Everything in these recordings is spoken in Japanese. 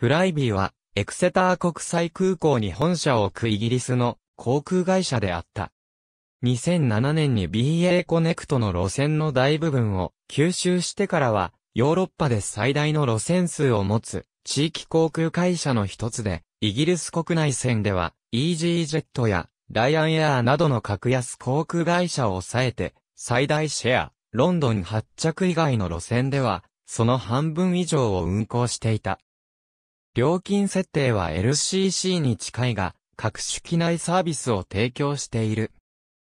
フライビーは、エクセター国際空港に本社を置くイギリスの航空会社であった。2007年に BA コネクトの路線の大部分を吸収してからは、ヨーロッパで最大の路線数を持つ地域航空会社の一つで、イギリス国内線では、イージージェットやライアンエアーなどの格安航空会社を抑えて、最大シェア、ロンドン発着以外の路線では、その半分以上を運航していた。料金設定は LCC に近いが、各種機内サービスを提供している。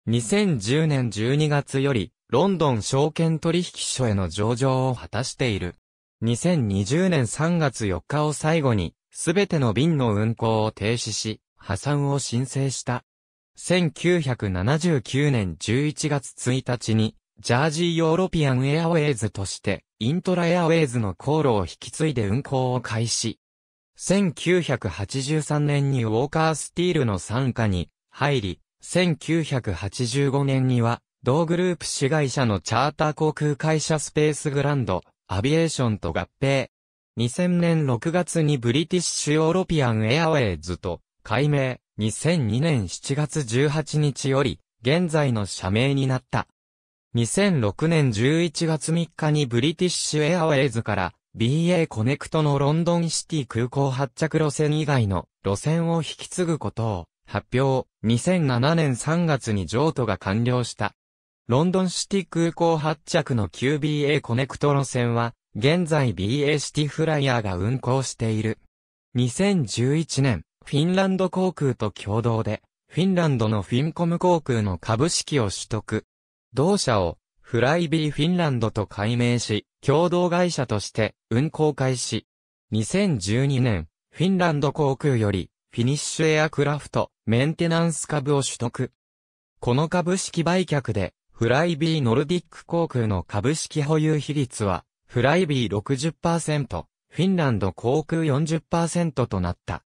2010年12月より、ロンドン証券取引所への上場を果たしている。2020年3月4日を最後に、すべての便の運航を停止し、破産を申請した。1979年11月1日に、ジャージーヨーロピアンエアウェイズとして、イントラエアウェイズの航路を引き継いで運航を開始。1983年にウォーカー・スティールの参加に入り、1985年には、同グループ市会社のチャーター航空会社スペースグランド、アビエーションと合併。2000年6月にブリティッシュヨーロピアンエアウェイズと改名、2002年7月18日より、現在の社名になった。2006年11月3日にブリティッシュエアウェイズから BA コネクトのロンドンシティ空港発着路線以外の路線を引き継ぐことを発表、2007年3月に譲渡が完了した。ロンドンシティ空港発着の QBA コネクト路線は、現在 BA シティフライヤーが運行している。2011年、フィンランド航空と共同で、フィンランドのフィンコム航空の株式を取得。同社を、フライビーフィンランドと改名し、共同会社として運航開始。2012年、フィンランド航空より、フィニッシュエアクラフト、メンテナンス株を取得。この株式売却で、フライビーノルディック航空の株式保有比率は、フライビー60%、フィンランド航空40%となった。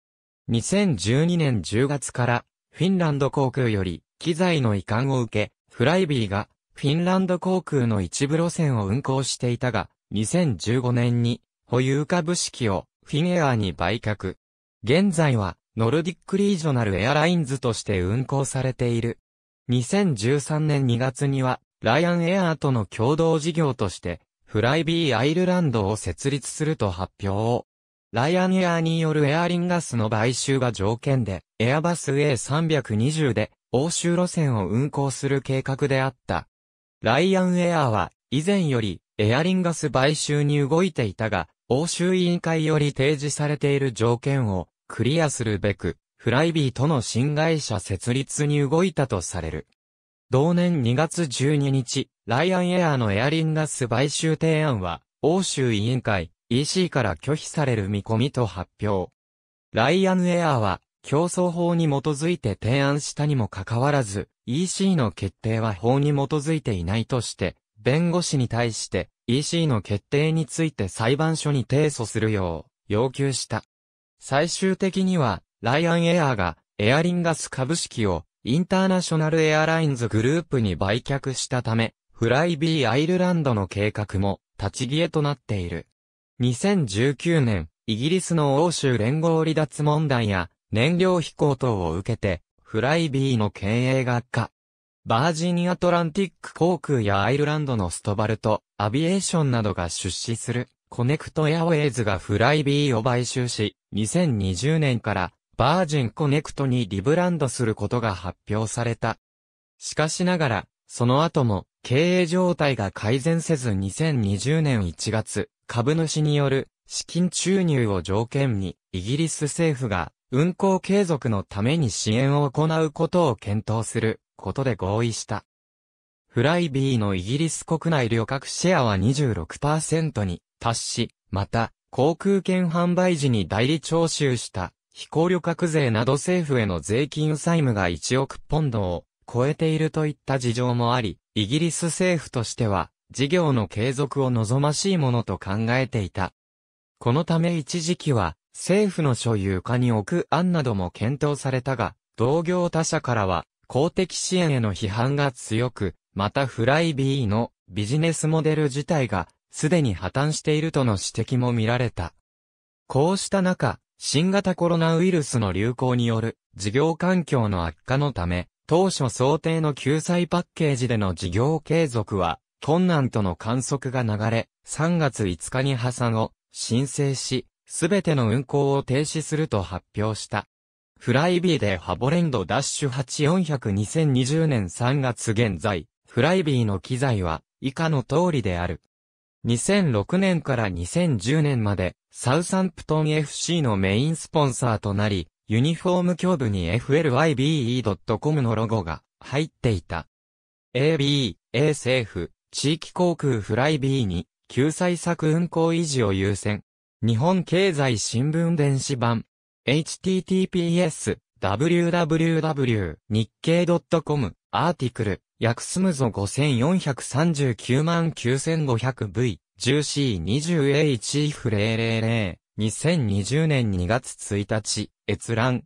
2012年10月から、フィンランド航空より、機材の移管を受け、フライビーがフィンランド航空の一部路線を運航していたが、2015年に保有株式をフィンエアーに売却。現在はノルディックリージョナルエアラインズとして運航されている。2013年2月にはライアンエアーとの共同事業としてフライビーアイルランドを設立すると発表。ライアンエアーによるエアリンガスの買収が条件で、エアバス A320 で、欧州路線を運行する計画であった。ライアンエアーは、以前より、エアリンガス買収に動いていたが、欧州委員会より提示されている条件を、クリアするべく、フライビーとの新会社設立に動いたとされる。同年2月12日、ライアンエアーのエアリンガス買収提案は、欧州委員会 EC から拒否される見込みと発表。ライアンエアーは、競争法に基づいて提案したにもかかわらず、EC の決定は法に基づいていないとして、弁護士に対して EC の決定について裁判所に提訴するよう要求した。最終的には、ライアンエアーがエアリンガス株式をインターナショナルエアラインズグループに売却したため、フライビーアイルランドの計画も立ち消えとなっている。2019年、イギリスの欧州連合離脱問題や燃料飛行等を受けて、フライビーの経営学科。バージニアトランティック航空やアイルランドのストバルト、アビエーションなどが出資する、コネクトエアウェイズがフライビーを買収し、2020年からバージンコネクトにリブランドすることが発表された。しかしながら、その後も経営状態が改善せず2020年1月、株主による資金注入を条件にイギリス政府が運行継続のために支援を行うことを検討することで合意した。フライビーのイギリス国内旅客シェアは26%に達し、また、航空券販売時に代理徴収した飛行旅客税など政府への税金債務が1億ポンドを超えているといった事情もあり、イギリス政府としては事業の継続を望ましいものと考えていた。このため一時期は政府の所有下に置く案なども検討されたが、同業他社からは、公的支援への批判が強く、またフライビーのビジネスモデル自体が、すでに破綻しているとの指摘も見られた。こうした中、新型コロナウイルスの流行による事業環境の悪化のため、当初想定の救済パッケージでの事業継続は困難との観測が流れ、3月5日に破産を申請し、すべての運行を停止すると発表した。フライビーでハボレンドダッシュ84002020年3月現在、フライビーの機材は以下の通りである。2006年から2010年まで、サウサンプトン FC のメインスポンサーとなり、ユニフォーム胸部に flybe.com のロゴが入っていた。AB、A 政府、地域航空フライビーに、救済策運行維持を優先。日本経済新聞電子版。https www 日経 .com アーティクル訳すむぞ 54399500V 10C20H 2020年2月1日閲覧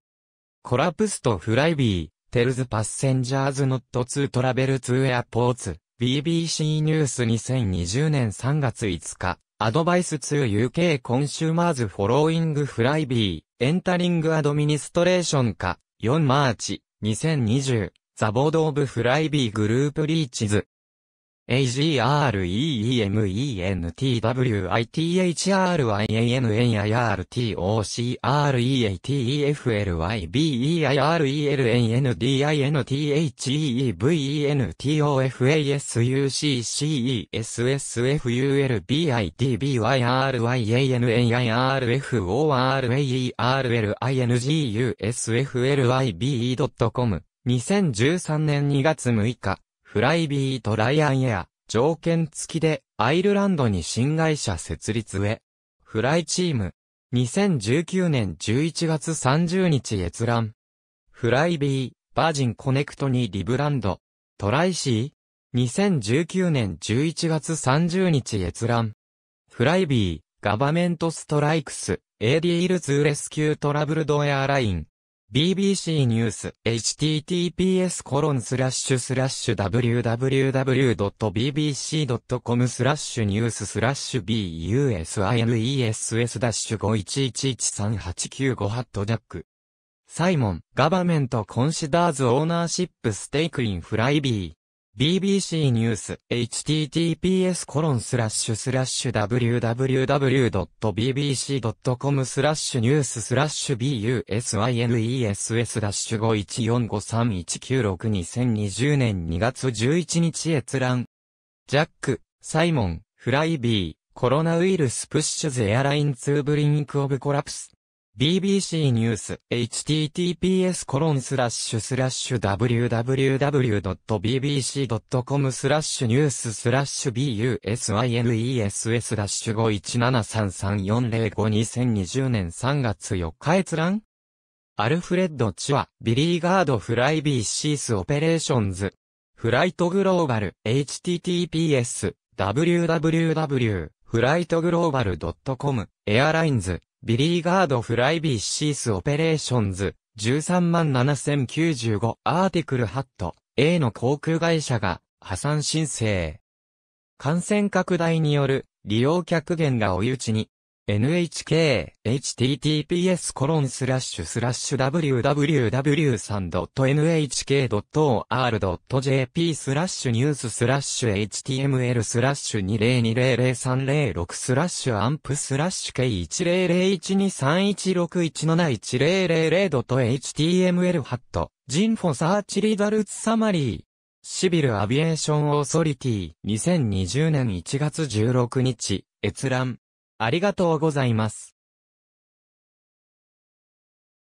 コラプストフライビーテルズパッセンジャーズノットツートラベルツーエアポーツ BBC ニュース2020年3月5日アドバイス to UK コンシューマーズフォローイングフライビー、エンタリングアドミニストレーションか、4マーチ、2020、ザボードオブフライビーグループリーチズ。a g r e e m e n t w i t i r a n y a r t o c r e a t e f l y b e i r e n n t o f a s u c c e s f u l b i d b y r y a n y a r f o r a y a a r l o n g u s l f l y c o m 2013年2月6日フライビートライアンエア、条件付きでアイルランドに新会社設立へ。フライチーム、2019年11月30日閲覧。フライビー、バージンコネクトにリブランド。トライシー ?2019 年11月30日閲覧。フライビー、ガバメントストライクス、エーディールズレスキュートラブルドエアライン。BBC ニュース https コロンスラッシュスラッシュ www.bbc.com スラッシュニューススラッシュ business-5111389 ハットジャックサイモン、ガバメントコンシダーズオーナーシップステイクインフライビー BBC ニュース https コロンスラッシュスラッシュ www.bbc.com スラッシュニューススラッシュ b u s i n e s s ダッシュ5145319622020年2月11日閲覧。ジャック、サイモン、フライビー、コロナウイルスプッシュゼアラインツーブリンクオブコラプス。BBC ニュース https コロンスラッシュスラッシュ www.bbc.com スラッシュニューススラッシュ b u s i n e s スラッシュ5 1 7 3 3 4 0 5 2 0 2 0年3月4日閲覧アルフレッド・チワ、ビリーガード・フライ・ビー・シース・オペレーションズ、フライト・グローバル、https、www、フライトグローバル .com、エアラインズ、ビリーガードフライビーシースオペレーションズ、137,095アーティクルハット A の航空会社が破産申請。感染拡大による利用客減が追い打ちに NHK https コロンスラッシュスラッシュ www3.nhk.or.jp スラッシュニューススラッシュ html スラッシュ202000306スラッシュアンプスラッシュ K1001231617100.html ハットジンフォサーチリザルツサマリーシビルアビエーションオーソリティ2020年1月16日閲覧ありがとうございます。